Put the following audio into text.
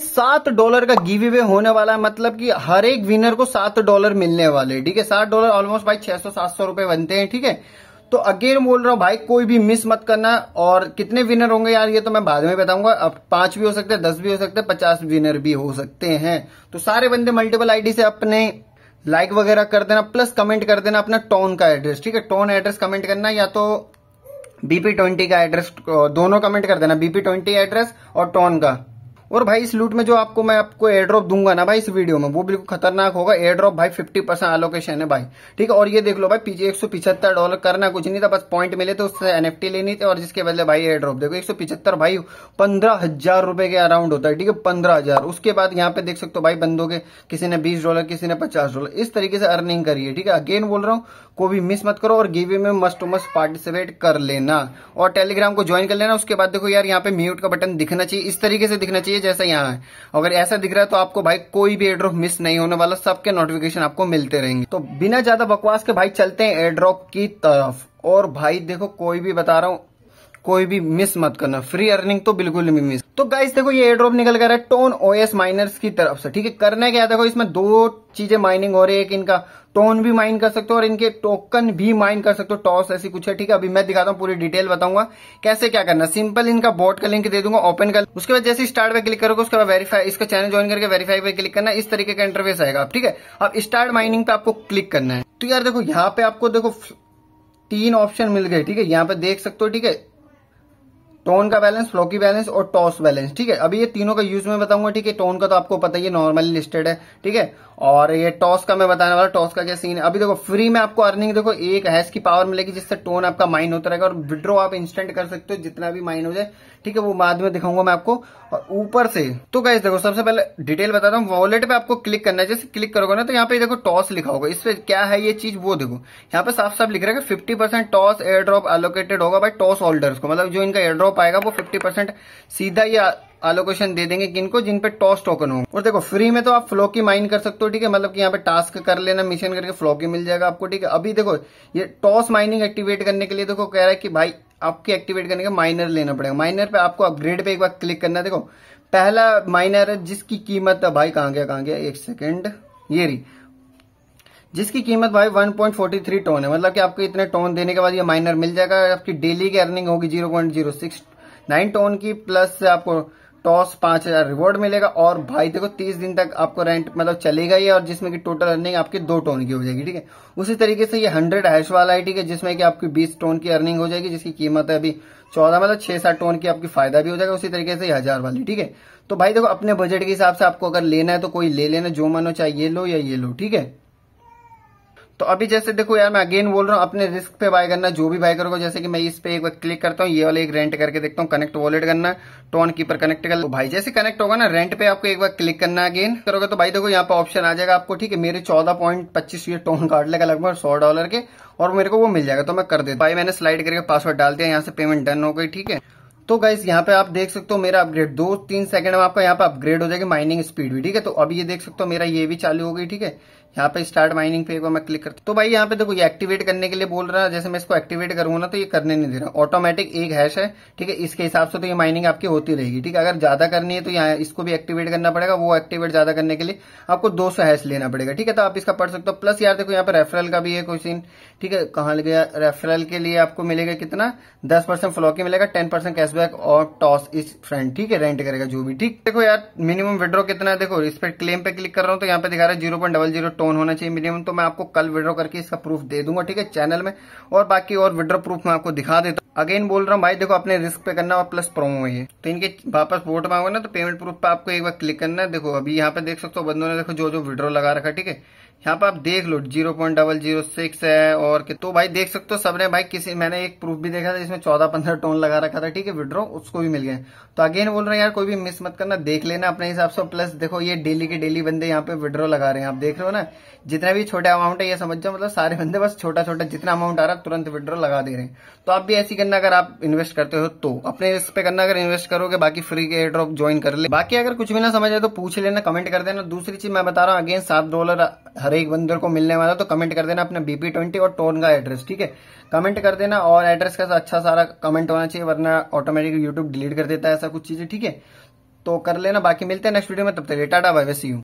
सात डॉलर का give away होने वाला है मतलब कि हर एक विनर को सात डॉलर मिलने वाले ठीक है सात डॉलर ऑलमोस्ट भाई छह सौ सात सौ रुपए बनते हैं ठीक है तो अगेन बोल रहा हूँ भाई कोई भी मिस मत करना और कितने विनर होंगे यार ये तो मैं बाद में बताऊंगा अब पांच भी हो सकते हैं दस भी हो सकते हैं पचास विनर भी हो सकते हैं तो सारे बंदे मल्टीपल आईडी से अपने लाइक वगैरह कर देना प्लस कमेंट कर देना अपना टोन का एड्रेस ठीक है टोन एड्रेस कमेंट करना या तो बीपी ट्वेंटी का एड्रेस दोनों कमेंट कर देना बीपी ट्वेंटी एड्रेस और टोन का और भाई इस लूट में जो आपको मैं आपको एयड्रॉप दूंगा ना भाई इस वीडियो में वो बिल्कुल खतरनाक होगा एयड्रॉप भाई फिफ्टी परसेंट एलोकेशन है भाई ठीक है और ये देख लो भाई पीछे एक डॉलर करना कुछ नहीं था बस पॉइंट मिले तो उससे एनएफटी लेनी थी और जिसके बदले भाई एयड्रॉप देखो एक भाई पंद्रह हजार रुपए के अराउंड होता है ठीक है पंद्रह हजार उसके बाद यहाँ पे देख सकते हो भाई बंदों के किसी ने बीस डॉलर किसी ने पचास डॉलर इस तरीके से अर्निंग करिए ठीक है अगेन बोल रहा हूँ को भी मिस मत करो और गिवे में मस्ट टू मस्ट पार्टिसिपेट कर लेना और टेलीग्राम को ज्वाइन कर लेना उसके बाद देखो यार यहाँ पे म्यूट का बटन दिखना चाहिए इस तरीके से दिखना चाहिए चाहिए जैसा यहाँ है अगर ऐसा दिख रहा है तो आपको भाई कोई भी एड्रॉप मिस नहीं होने वाला सबके नोटिफिकेशन आपको मिलते रहेंगे तो बिना ज्यादा बकवास के भाई चलते हैं एड्रॉप की तरफ और भाई देखो कोई भी बता रहा हूँ कोई भी मिस मत करना फ्री अर्निंग तो बिल्कुल नहीं मिस तो गाइस देखो ये एड्रॉप निकल कर रहा है टोन ओएस माइनर्स की तरफ से ठीक है करना क्या देखो इसमें दो चीजें माइनिंग हो रही है एक इनका टोन भी माइन कर सकते हो और इनके टोकन भी माइन कर सकते हो टॉस ऐसी कुछ है ठीक है अभी मैं दिखाता हूँ पूरी डिटेल बताऊंगा कैसे क्या करना सिंपल इनका बोर्ड का लिंक दे दूंगा ओपन कर उसके बाद जैसे स्टार्ट पे क्लिक करोगे उसके बाद वेरीफाई इसका चैनल ज्वाइन करके वेरीफाई पे क्लिक करना इस तरीके का इंटरफेस आएगा आप ठीक है अब स्टार्ट माइनिंग पे आपको क्लिक करना है तो यार देखो यहाँ पे आपको देखो तीन ऑप्शन मिल गए ठीक है यहाँ पे देख सकते हो ठीक है टोन का बैलेंस फ्लॉकी बैलेंस और टॉस बैलेंस ठीक है अभी ये तीनों का यूज में बताऊंगा ठीक है टोन का तो आपको पता ही नॉर्मली लिस्टेड है ठीक है और ये टॉस का मैं बताने वाला टॉस का क्या सीन है अभी देखो फ्री में आपको अर्निंग देखो एक हैश की पावर मिलेगी जिससे टोन आपका माइंड होता रहेगा और विड्रॉ आप इंस्टेंट कर सकते हो जितना भी माइंड हो जाए ठीक है वो बाद में दिखाऊंगा मैं आपको और ऊपर से तो गाइस देखो सबसे पहले डिटेल बताता हूँ वॉलेट पे आपको क्लिक करना है जैसे क्लिक करोगे ना तो यहाँ पे देखो टॉस लिखा होगा इस पे क्या है ये चीज वो देखो यहाँ पे साफ साफ लिख रहा है fifty percent toss airdrop allocated होगा बाय टॉस होल्डर्स को मतलब जो इनका एयर ड्रॉप आएगा वो फिफ्टी परसेंट सीधा ये एलोकेशन दे देंगे किनको जिन पे टॉस टोकन होंगे और देखो फ्री में तो आप फ्लो की माइन कर सकते हो ठीक है मतलब कि यहाँ पे टास्क कर लेना मिशन करके फ्लो की मिल जाएगा आपको ठीक है अभी देखो ये टॉस माइनिंग एक्टिवेट करने के लिए देखो कह रहा है कि भाई आपके एक्टिवेट करने के माइनर लेना पड़ेगा माइनर पे आपको अपग्रेड पे एक बार क्लिक करना है देखो पहला माइनर है जिसकी कीमत है भाई कहाँ गया कहां गया एक सेकेंड ये रही जिसकी कीमत भाई 1.43 टोन है मतलब कि आपको इतने टोन देने के बाद ये माइनर मिल जाएगा आपकी डेली की अर्निंग होगी 0.069 टोन की प्लस आपको टॉस पांच हजार रिवॉर्ड मिलेगा और भाई देखो तीस दिन तक आपको रेंट मतलब चलेगा ही और जिसमें कि टोटल अर्निंग आपकी दो टोन की हो जाएगी ठीक है उसी तरीके से ये हंड्रेड हैश वाला है ठीक है जिसमें कि आपकी बीस टोन की अर्निंग हो जाएगी जिसकी कीमत है अभी चौदह मतलब छह सात टोन की आपकी फायदा भी हो जाएगा उसी तरीके से हजार वाली ठीक है तो भाई देखो अपने बजट के हिसाब से आपको अगर लेना है तो कोई ले लेना जो मनो चाहे ये लो या ये लो ठीक है तो अभी जैसे देखो यार मैं अगेन बोल रहा हूँ अपने रिस्क पे बाय करना जो भी बाय करोगे जैसे कि मैं इस पे एक बार क्लिक करता हूँ ये वाले एक रेंट करके देखता हूँ कनेक्ट वॉलेट करना टोन कीपर कनेक्ट कर भाई जैसे कनेक्ट होगा ना रेंट पे आपको एक बार क्लिक करना अगेन करोगे तो भाई देखो यहाँ पे ऑप्शन आ जाएगा आपको ठीक है मेरे चौदह पॉइंट पच्चीस ये टोन काट लेगा लगभग सौ डॉलर के और मेरे को वो मिल जाएगा तो मैं कर देता भाई मैंने स्लाइड करके पासवर्ड डाल दिया यहाँ से पेमेंट डन हो गई ठीक है तो गाइस यहाँ पे आप देख सकते हो मेरा अपग्रेड दो तीन सेकंड में आपका यहाँ पे अपग्रेड हो जाएगी माइनिंग स्पीड भी ठीक है तो अब ये देख सकते हो मेरा ये भी चालू हो गई ठीक है यहाँ पे स्टार्ट माइनिंग पे एक बार मैं क्लिक करता तो भाई यहाँ पे देखो ये एक्टिवेट करने के लिए बोल रहा है जैसे मैं इसको एक्टिवेट करूंगा ना तो ये करने नहीं दे रहा ऑटोमेटिक एक हैश है ठीक है इसके हिसाब से तो ये माइनिंग आपकी होती रहेगी ठीक है अगर ज्यादा करनी है तो यहाँ इसको भी एक्टिवेट करना पड़ेगा वो एक्टिवेट ज्यादा करने के लिए आपको दो हैश लेना पड़ेगा ठीक है तो आप इसका पढ़ सकते हो प्लस यार देखो यहाँ पे रेफरल का भी है क्वेश्चन ठीक है कहाँ गया रेफरल के लिए आपको मिलेगा कितना दस परसेंट फ्लॉकी मिलेगा टेन परसेंट कैश कैशबैक और टॉस इस फ्रेंड ठीक है रेंट करेगा जो भी ठीक देखो यार मिनिमम विड्रॉ कितना है देखो इस पर क्लेम पे क्लिक कर रहा हूँ तो यहाँ पे दिखा रहा है zero point double zero TON होना चाहिए मिनिमम तो मैं आपको कल विड्रॉ करके इसका प्रूफ दे दूंगा ठीक है चैनल में और बाकी और विड्रो प्रूफ मैं आपको दिखा देता हूँ अगेन बोल रहा हूँ भाई देखो अपने रिस्क पे करना और प्लस प्रोमो ये तो इनके वापस वोट मांगो ना तो पेमेंट प्रूफ पे आपको एक बार क्लिक करना है देखो अभी यहाँ पे देख सकते हो बंदो ने देखो जो जो विड्रो लगा रखा ठीक है यहाँ पर आप देख लो zero point double zero six है और तो भाई देख सकते हो सबने भाई किसी मैंने एक प्रूफ भी देखा था जिसमें चौदह पंद्रह टोन लगा रखा था ठीक है विड्रो उसको भी मिल गया तो अगेन बोल रहे हैं यार कोई भी मिस मत करना देख लेना अपने हिसाब से प्लस देखो ये डेली के डेली बंदे यहाँ पे विड्रो लगा रहे हैं आप देख रहे हो ना जितना भी छोटा अमाउंट है ये समझ जाओ मतलब सारे बंदे बस छोटा छोटा जितना अमाउंट आ रहा है तुरंत विड्रो लगा दे रहे हैं तो आप भी ऐसी करना अगर आप इन्वेस्ट करते हो तो अपने इस पे करना अगर इन्वेस्ट करोगे बाकी फ्री के ड्रॉप ज्वाइन कर ले बाकी अगर कुछ भी ना समझ आए तो पूछ लेना कमेंट कर देना दूसरी चीज मैं बता रहा हूँ अगेन सात डॉलर हर एक बंदर को मिलने वाला तो कमेंट कर देना अपना बीपी ट्वेंटी और टोन का एड्रेस ठीक है कमेंट कर देना और एड्रेस का अच्छा सारा कमेंट होना चाहिए वरना ऑटोमेटिक यूट्यूब डिलीट कर देता है ऐसा कुछ चीजें ठीक है तो कर लेना बाकी मिलते हैं नेक्स्ट वीडियो में तब तक टाटा बाय वैसे यू